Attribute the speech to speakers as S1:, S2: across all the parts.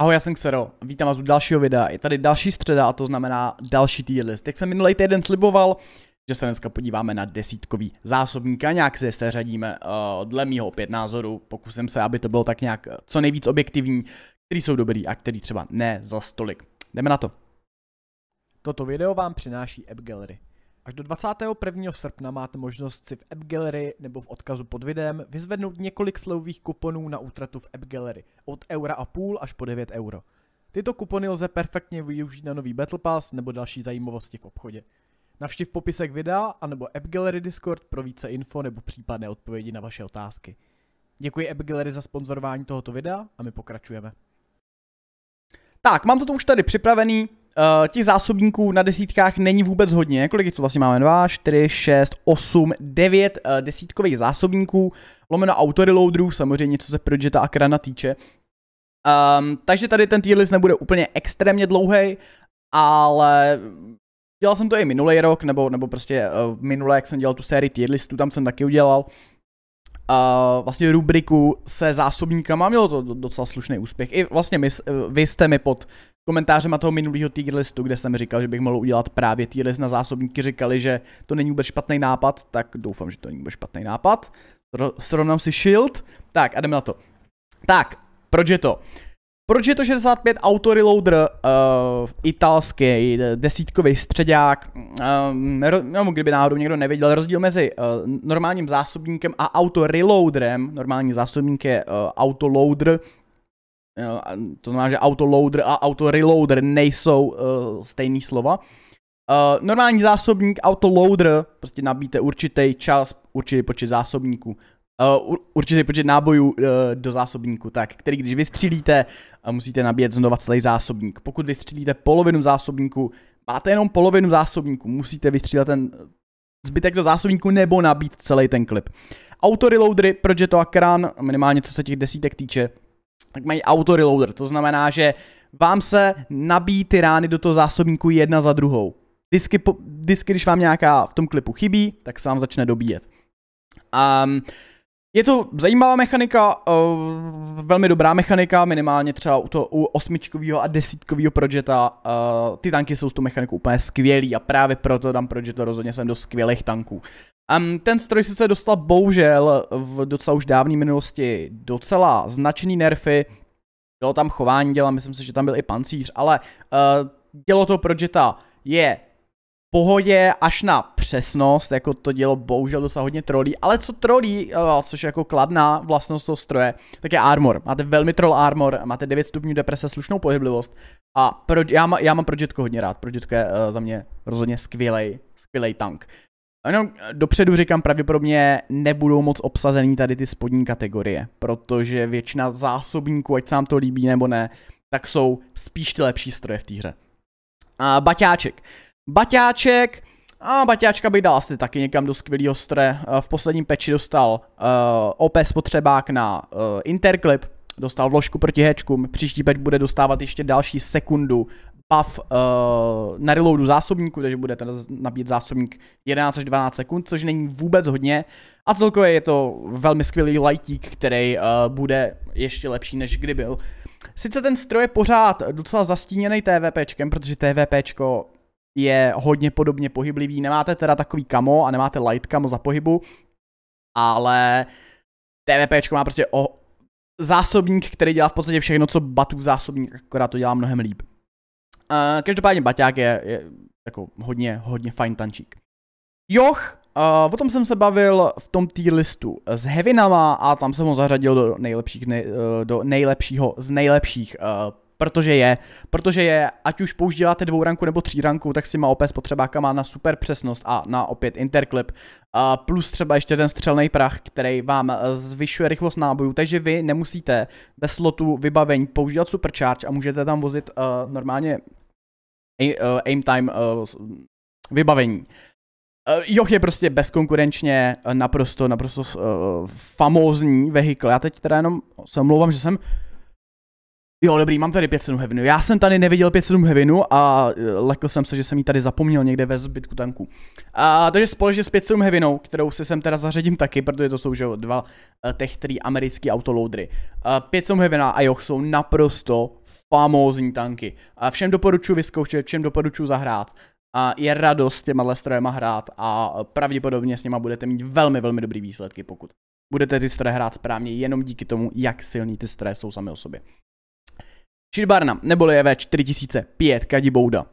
S1: Ahoj, já jsem Xero, vítám vás u dalšího videa, je tady další středa a to znamená další tier list. Jak jsem minulý týden sliboval, že se dneska podíváme na desítkový zásobník a nějak se seřadíme uh, dle mýho opět názoru, pokusím se, aby to bylo tak nějak eh, co nejvíc objektivní, který jsou dobrý a který třeba ne za stolik. Jdeme na to. Toto video vám přináší App Gallery. Až do 21. srpna máte možnost si v App Gallery nebo v odkazu pod videem vyzvednout několik slovových kuponů na útratu v App Gallery od eura a půl až po 9 euro. Tyto kupony lze perfektně využít na nový Battle Pass nebo další zajímavosti v obchodě. Navštiv popisek videa anebo App Gallery Discord pro více info nebo případné odpovědi na vaše otázky. Děkuji App Gallery za sponzorování tohoto videa a my pokračujeme. Tak, mám to tu už tady připravený, Uh, těch zásobníků na desítkách není vůbec hodně. Kolik je tu vlastně máme? 2, 4, 6, 8, 9 desítkových zásobníků. Lomeno autoreloaderů, samozřejmě, co se Projeta a Krana týče. Um, takže tady ten tier list nebude úplně extrémně dlouhý, ale dělal jsem to i minulý rok, nebo, nebo prostě uh, minule, jak jsem dělal tu sérii tier listů, tam jsem taky udělal uh, vlastně rubriku se zásobníkama, mělo to docela slušný úspěch. I vlastně my, vy jste mi pod komentářem a toho minulého tier listu, kde jsem říkal, že bych mohl udělat právě tier list na zásobníky, říkali, že to není vůbec špatný nápad, tak doufám, že to není vůbec špatný nápad. Srovnám si shield. Tak a jdeme na to. Tak, proč je to? Proč je to 65 auto reloader uh, eh, italský eh, desítkový středák? Um, no, kdyby náhodou někdo nevěděl, rozdíl mezi uh, normálním zásobníkem a auto reloaderem, normální zásobník je uh, auto loader, to znamená, že autoloader a autoreloader nejsou uh, stejný slova. Uh, normální zásobník, autoloader, prostě nabíte určitý čas, určitý počet zásobníků, eh, uh, určitý počet nábojů uh, do zásobníku, tak, který když vystřílíte, uh, musíte nabíjet znova celý zásobník. Pokud vystřílíte polovinu zásobníku, máte jenom polovinu zásobníku, musíte vystřílet ten zbytek do zásobníku nebo nabít celý ten klip. Autoreloadery, je to akrán, minimálně co se těch desítek týče, tak mají auto reloader. To znamená, že vám se nabíjí ty rány do toho zásobníku jedna za druhou. Vždycky, po, když vám nějaká v tom klipu chybí, tak se vám začne dobíjet. Um, je to zajímavá mechanika, uh, velmi dobrá mechanika, minimálně třeba u, to, u osmičkového a desítkového Projeta. Uh, eh, ty tanky jsou s tou mechanikou úplně skvělý a právě proto dám Projeta rozhodně jsem do skvělých tanků. Um, ten stroj sice dostal bohužel v docela už dávné minulosti docela značný nerfy, bylo tam chování děla, myslím si, že tam byl i pancíř, ale uh, dělo toho Projeta je pohodě až na přesnost, jako to dělo bohužel dosa hodně trolí, ale co trolí, eh, což je jako kladná vlastnost toho stroje, tak je armor. Máte velmi troll armor, máte 9 stupňů deprese, slušnou pohyblivost a pro, já, má, já mám Projetko hodně rád, Projetko je uh, za mě rozhodně skvělej, skvělej tank. Ano, eh, dopředu říkám, pravděpodobně nebudou moc obsazený tady ty spodní kategorie, protože většina zásobníků, ať se nám to líbí nebo ne, tak jsou spíš ty lepší stroje v té hře. A baťáček. Baťáček, a baťáčka by dal asi taky někam do skvělého stre. Eh, v posledním peči dostal uh, eh, OP spotřebák na uh, Interclip, dostal vložku proti hečkům, příští peč bude dostávat ještě další sekundu buff uh, na reloadu zásobníku, takže bude teda nabít zásobník 11 až 12 sekund, což není vůbec hodně. A celkově je to velmi skvělý lightík, který uh, bude ještě lepší, než kdy byl. Sice ten stroj je pořád docela zastíněný TVPčkem, protože TVPčko je hodně podobně pohyblivý. Nemáte teda takový kamo a nemáte light kamo za pohybu, ale TVP má prostě o zásobník, který dělá v podstatě všechno, co Batův zásobník, akorát to dělá mnohem líp. Uh, každopádně Baťák je, je jako hodně, hodně fajn tančík. Joch, uh, o tom jsem se bavil v tom tier listu s Hevinama a tam jsem ho zařadil do, nejlepších, nej, eh, do nejlepšího z nejlepších uh, Protože je. Protože je, ať už používáte dvouranku nebo tříranku, tak si má OP spotřebáka má na super přesnost a na opět interklip. A plus třeba ještě ten střelný prach, který vám eh, zvyšuje rychlost nábojů, takže vy nemusíte ve slotu vybavení používat supercharge a můžete tam vozit uh, normálně eh, aim time uh, vybavení. Joch je prostě bezkonkurenčně naprosto, naprosto uh, famózní vehikl. Já teď teda jenom se omlouvám, že jsem Jo, dobrý, mám tady 5 hevinu. Já jsem tady neviděl 5 hevinu a e, lekl jsem se, že jsem ji tady zapomněl někde ve zbytku tanku. A, takže společně s 5 hevinou, kterou si sem teda zařadím taky, protože to jsou že jo, dva e, těch který americký autoloadery. 5 e, hevina a jo, jsou naprosto famózní tanky. A všem doporučuji vyzkoušet, všem doporučuji zahrát. A je radost s těma strojema hrát a pravděpodobně s něma budete mít velmi, velmi dobrý výsledky, pokud budete ty stroje hrát správně jenom díky tomu, jak silný ty stroje jsou sami o sobě. Šidbarna, neboli EV4005 Kadibouda.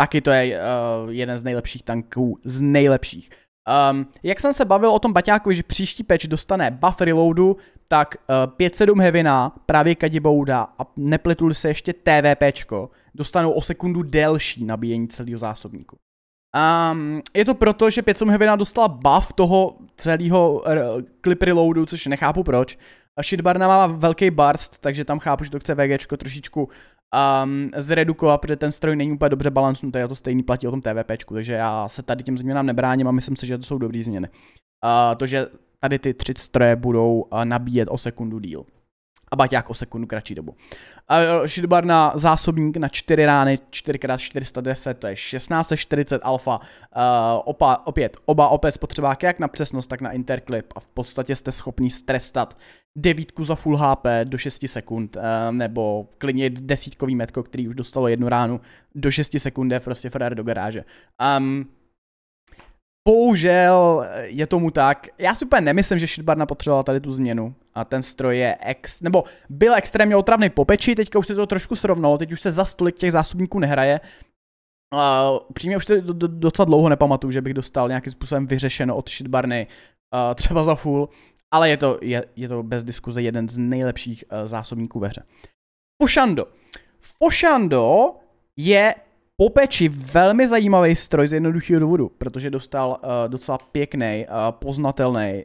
S1: Taky to je uh, jeden z nejlepších tanků, z nejlepších. Um, jak jsem se bavil o tom baťáku, že příští patch dostane buff reloadu, tak uh, 5.7 Hevina, právě Kadibouda a nepletul se ještě TVPčko, dostanou o sekundu delší nabíjení celého zásobníku. Um, je to proto, že 5 Heavena dostala buff toho celého uh, eh, clip reloadu, což nechápu proč. Shitbarna má velký burst, takže tam chápu, že to chce VG trošičku um, zredukovat, protože ten stroj není úplně dobře balancnutý a to stejný platí o tom TVP, takže já se tady těm změnám nebráním a myslím si, že to jsou dobré změny. Uh, to, že tady ty tři stroje budou uh, nabíjet o sekundu díl a Baťák o jako sekundu kratší dobu. A e, Shidobar na zásobník na 4 rány, 4x410, to je 1640 alfa. Uh, opa, opět, oba OP spotřebáky jak na přesnost, tak na interklip a v podstatě jste schopni strestat devítku za full HP do 6 sekund, uh, nebo klidně desítkový metko, který už dostalo jednu ránu do 6 sekund, je prostě frér do garáže. Um, Bohužel eh, je tomu tak. Já si úplně nemyslím, že Shitbarna potřebovala tady tu změnu. A ten stroj je ex, nebo byl extrémně otravný po peči, teďka už se to trošku srovnalo, teď už se za stolik těch zásobníků nehraje. A přímě už se do, do, docela dlouho nepamatuju, že bych dostal nějakým způsobem vyřešeno od Shitbarny, uh, eh, třeba za full, ale je to, je, je to bez diskuze jeden z nejlepších uh, zásobníků ve hře. Fošando. Fošando je po peči velmi zajímavý stroj z jednoduchého důvodu, protože dostal uh, docela pěkný, uh, poznatelný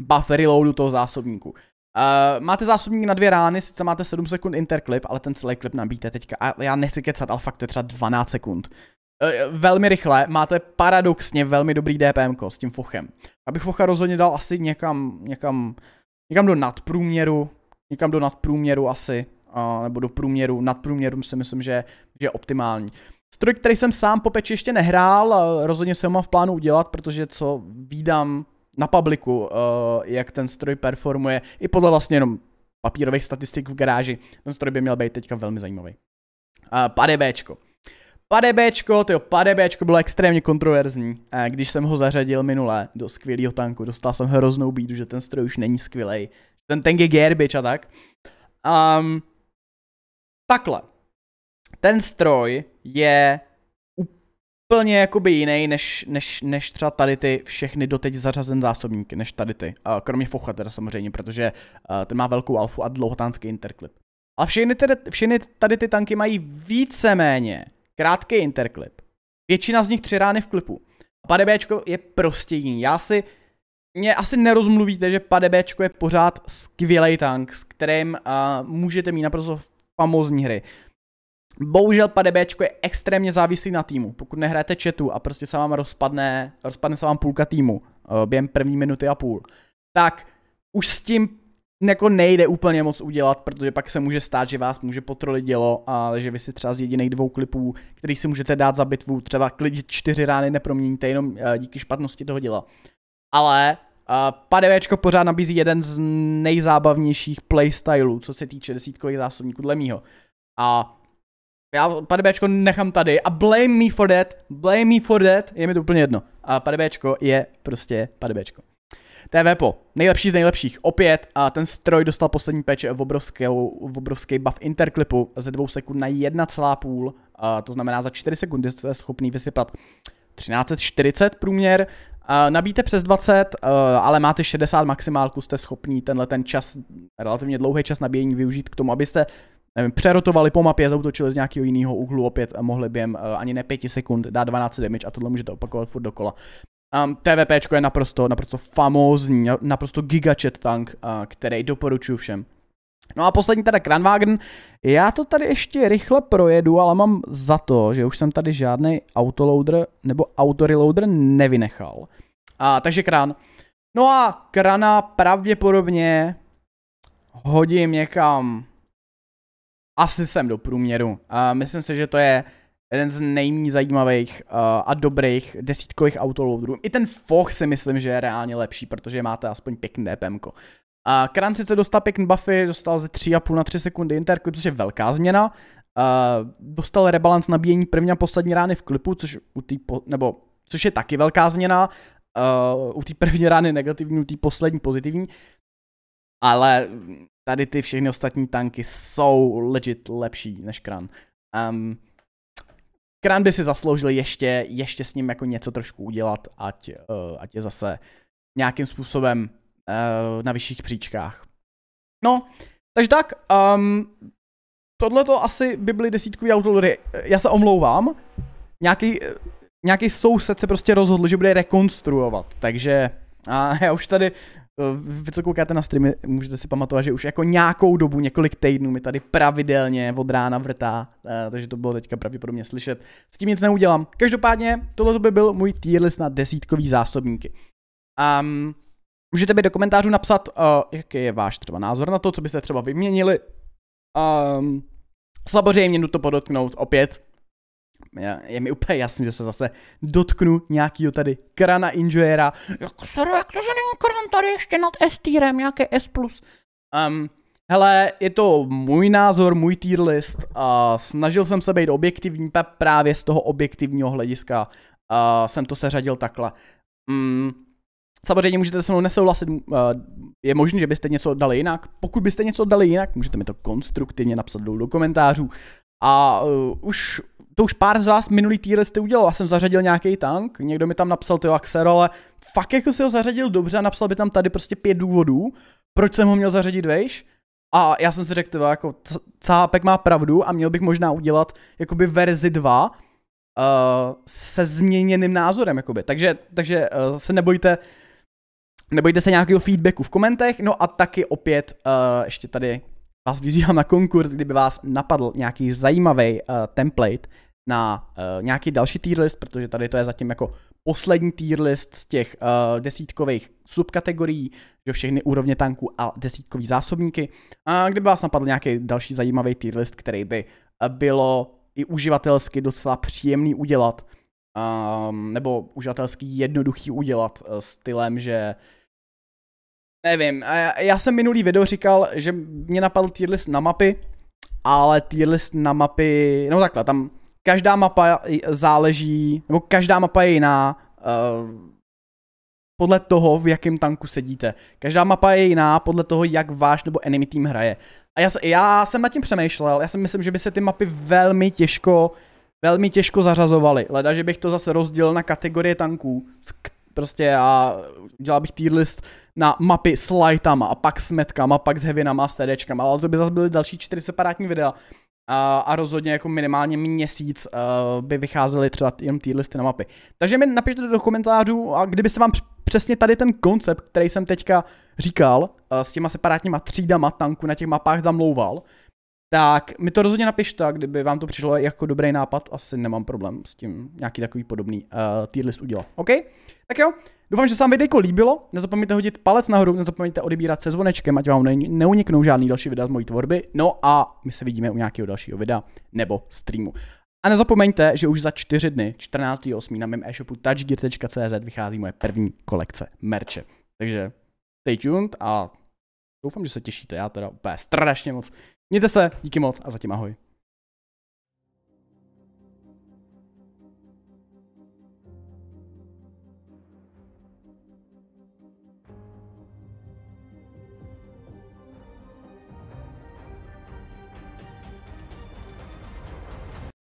S1: buff reloadu toho zásobníku. Uh, máte zásobník na dvě rány, sice máte 7 sekund interklip, ale ten celý klip nabíte teďka. A já nechci kecat, ale fakt to je třeba 12 sekund. Uh, velmi rychle, máte paradoxně velmi dobrý DPM s tím fochem. Abych focha rozhodně dal asi někam, někam, někam do nadprůměru, někam do nadprůměru asi, nebo do průměru, nad průměru si myslím, že, že je optimální. Stroj, který jsem sám po peči ještě nehrál, rozhodně se ho mám v plánu udělat, protože co vídám na publiku, jak ten stroj performuje, i podle vlastně jenom papírových statistik v garáži, ten stroj by měl být teďka velmi zajímavý. Bčko. padebéčko. Padebéčko, tyjo, Bčko bylo extrémně kontroverzní, když jsem ho zařadil minule do skvělého tanku, dostal jsem hroznou bídu, že ten stroj už není skvělej, ten tank je garbage a tak. Um, Takhle. Ten stroj je úplně jakoby jiný, než, než, než třeba tady ty všechny doteď zařazen zásobníky, než tady ty. Kromě Focha teda samozřejmě, protože eh, ten má velkou alfu a dlouhotánský interklip. A všechny, tedy, všechny tady ty tanky mají víceméně krátký interklip. Většina z nich tři rány v klipu. A padebéčko je prostě jiný. Já si, mě asi nerozmluvíte, že padebéčko je pořád skvělý tank, s kterým uh, můžete mít naprosto famózní hry. Bohužel PDB je extrémně závislý na týmu. Pokud nehráte chatu a prostě se vám rozpadne, rozpadne se vám půlka týmu uh, během první minuty a půl, tak už s tím jako nejde úplně moc udělat, protože pak se může stát, že vás může potrolit dělo a že vy si třeba z jediných dvou klipů, který si můžete dát za bitvu, třeba klidit čtyři rány neproměníte jenom eh, díky špatnosti toho děla. Ale Padevečko pořád nabízí jeden z nejzábavnějších playstylů, co se týče desítkových zásobníků dle mýho. A já Padebečko nechám tady a blame me for that, blame me for that, je mi to úplně jedno. A Padebečko je prostě Padebečko. TVPO, nejlepší z nejlepších. Opět a ten stroj dostal poslední peč v, v obrovský buff interklipu ze 2 sekund na 1,5, to znamená za 4 sekundy jste schopný vysypat 1340 průměr, Eh, Nabíte přes 20, eh, ale máte 60 maximálku, jste schopní tenhle ten čas, relativně dlouhý čas nabíjení využít k tomu, abyste nevím, přerotovali po mapě, zautočili z nějakého jiného úhlu opět a mohli během eh, ani ne 5 sekund dát 12 damage a tohle můžete opakovat furt dokola. Um, ehm, TVP je naprosto, naprosto famózní, naprosto gigachet tank, uh, který doporučuji všem. No a poslední teda Kranwagen. Já to tady ještě rychle projedu, ale mám za to, že už jsem tady žádný autoloader nebo autoreloader nevynechal. A, takže Kran. No a Krana pravděpodobně hodím někam asi sem do průměru. A myslím si, že to je jeden z nejméně zajímavých a dobrých desítkových autoloaderů. I ten Foch si myslím, že je reálně lepší, protože máte aspoň pěkný DPM. -ko. A Kran sice dostal pěkný buffy, dostal ze 3,5 na 3 sekundy interklip, což je velká změna. A dostal rebalance nabíjení první a poslední rány v klipu, což, u tý po, nebo, což je taky velká změna. A u té první rány negativní, u té poslední pozitivní. Ale tady ty všechny ostatní tanky jsou legit lepší než Kran. Um, Kran by si zasloužil ještě, ještě s ním jako něco trošku udělat, ať, uh, ať je zase nějakým způsobem Eh, na vyšších příčkách. No, takže tak, um, ehm, tohle to asi by byly desítkový autolory. Já se omlouvám, nějaký, nějaký soused se prostě rozhodl, že bude rekonstruovat, takže a já už tady, eh, vy co koukáte na streamy, můžete si pamatovat, že už jako nějakou dobu, několik týdnů mi tady pravidelně od rána vrtá, eh, takže to bylo teďka pravděpodobně slyšet. S tím nic neudělám. Každopádně, tohle by byl můj tier list na desítkový zásobníky. Um, Můžete mi do komentářů napsat, uh, jaký je váš třeba názor na to, co byste třeba vyměnili. Um, samozřejmě to podotknout opět, je, je mi úplně jasný, že se zase dotknu nějakýho tady krana injuera. Jak se jak to, že není kran tady ještě nad S tírem, nějaké S+. Um, hele, je to můj názor, můj tier list. Uh, snažil jsem se být objektivní, právě z toho objektivního hlediska uh, jsem to seřadil takhle. Um, Samozřejmě můžete se mnou nesouhlasit, eh, je možné, že byste něco dali jinak. Pokud byste něco dali jinak, můžete mi to konstruktivně napsat do komentářů. A uh, už to už pár z vás minulý týden jste udělal, já jsem zařadil nějaký tank, někdo mi tam napsal ty Axer, ale fakt jako si ho zařadil dobře a napsal by tam tady prostě pět důvodů, proč jsem ho měl zařadit vejš. A já jsem si řekl, jako cápek má pravdu a měl bych možná udělat jakoby verzi 2 uh, eh, se změněným názorem, jakoby. Takže, takže uh, se nebojte, nebojte se nějakého feedbacku v komentech, no a taky opět uh, ještě tady vás vyzývám na konkurs, kdyby vás napadl nějaký zajímavý uh, template na uh, nějaký další tier list, protože tady to je zatím jako poslední tier list z těch uh, desítkových subkategorií, že všechny úrovně tanků a desítkový zásobníky. A kdyby vás napadl nějaký další zajímavý tier list, který by uh, bylo i uživatelsky docela příjemný udělat, um, nebo uživatelsky jednoduchý udělat uh, stylem, že Nevím, já jsem minulý video říkal, že mě napadl tier list na mapy, ale tier list na mapy, no takhle, tam každá mapa záleží, nebo každá mapa je jiná, uh, podle toho, v jakém tanku sedíte. Každá mapa je jiná podle toho, jak váš nebo enemy tým hraje. A já, já jsem nad tím přemýšlel, já si myslím, že by se ty mapy velmi těžko, velmi těžko zařazovaly. Leda, že bych to zase rozdělil na kategorie tanků, Prostě a dělal bych tier list na mapy s lightama a pak s metkama, pak s heavinama a s TDčkama, ale to by zase byly další čtyři separátní videa. A, a rozhodně jako minimálně měsíc uh, by vycházely třeba jenom tier listy na mapy. Takže mi napište do komentářů a kdyby se vám přesně tady ten koncept, který jsem teďka říkal, uh, s těma separátníma třídama tanku na těch mapách zamlouval, tak mi to rozhodně napište, kdyby vám to přišlo jako dobrý nápad, asi nemám problém s tím nějaký takový podobný uh, tier list udělat. OK? Tak jo, doufám, že se vám videjko líbilo, nezapomeňte hodit palec nahoru, nezapomeňte odebírat se zvonečkem, ať vám ne neuniknou žádný další videa z mojí tvorby, no a my se vidíme u nějakého dalšího videa nebo streamu. A nezapomeňte, že už za čtyři dny, 14.8. na mém e-shopu touchgear.cz vychází moje první kolekce merče. Takže stay tuned a doufám, že se těšíte, já teda úplně strašně moc Mějte se, díky moc a zatím ahoj.